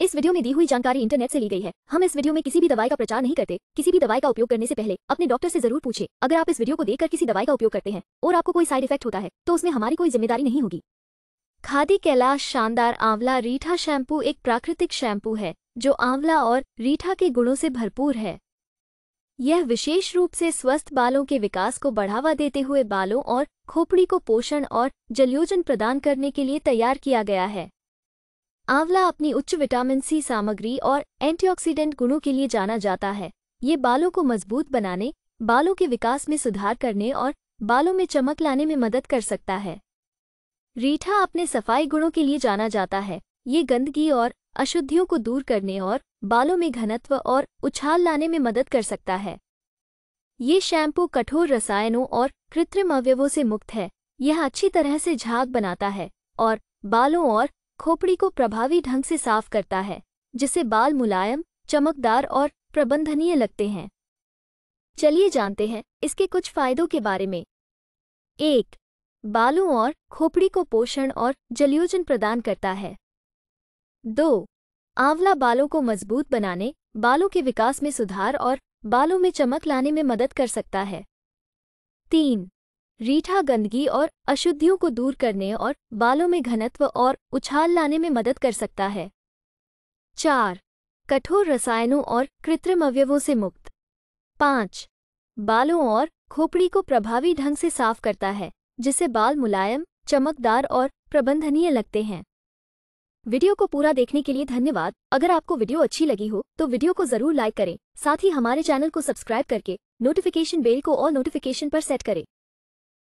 इस वीडियो में दी हुई जानकारी इंटरनेट से ली गई है हम इस वीडियो में किसी भी दवाई का प्रचार नहीं करते किसी भी दवाई का उपयोग करने से पहले अपने डॉक्टर से जरूर पूछे अगर आप इस वीडियो को देखकर किसी दवाई का उपयोग करते हैं और आपको कोई साइड इफेक्ट होता है तो उसमें हमारी कोई जिम्मेदारी नहीं होगी खादी कैलाश शानदार आंवला रीठा शैम्पू एक प्राकृतिक शैम्पू है जो आंवला और रीठा के गुणों से भरपूर है यह विशेष रूप से स्वस्थ बालों के विकास को बढ़ावा देते हुए बालों और खोपड़ी को पोषण और जलयोजन प्रदान करने के लिए तैयार किया गया है आंवला अपनी उच्च विटामिन सी सामग्री और एंटीऑक्सीडेंट गुणों के लिए जाना जाता है ये बालों को मजबूत बनाने बालों के विकास में सुधार करने और बालों में चमक लाने में मदद कर सकता है रीठा अपने सफाई गुणों के लिए जाना जाता है ये गंदगी और अशुद्धियों को दूर करने और बालों में घनत्व और उछाल लाने में मदद कर सकता है ये शैम्पू कठोर रसायनों और कृत्रिम अवयवों से मुक्त है यह अच्छी तरह से झाग बनाता है और बालों और खोपड़ी को प्रभावी ढंग से साफ करता है जिससे बाल मुलायम चमकदार और प्रबंधनीय लगते हैं चलिए जानते हैं इसके कुछ फायदों के बारे में एक बालों और खोपड़ी को पोषण और जलयोजन प्रदान करता है दो आंवला बालों को मजबूत बनाने बालों के विकास में सुधार और बालों में चमक लाने में मदद कर सकता है तीन रीठा गंदगी और अशुद्धियों को दूर करने और बालों में घनत्व और उछाल लाने में मदद कर सकता है चार कठोर रसायनों और कृत्रिम अवयवों से मुक्त पाँच बालों और खोपड़ी को प्रभावी ढंग से साफ करता है जिससे बाल मुलायम चमकदार और प्रबंधनीय लगते हैं वीडियो को पूरा देखने के लिए धन्यवाद अगर आपको वीडियो अच्छी लगी हो तो वीडियो को जरूर लाइक करें साथ ही हमारे चैनल को सब्सक्राइब करके नोटिफिकेशन बेल को और नोटिफिकेशन पर सेट करें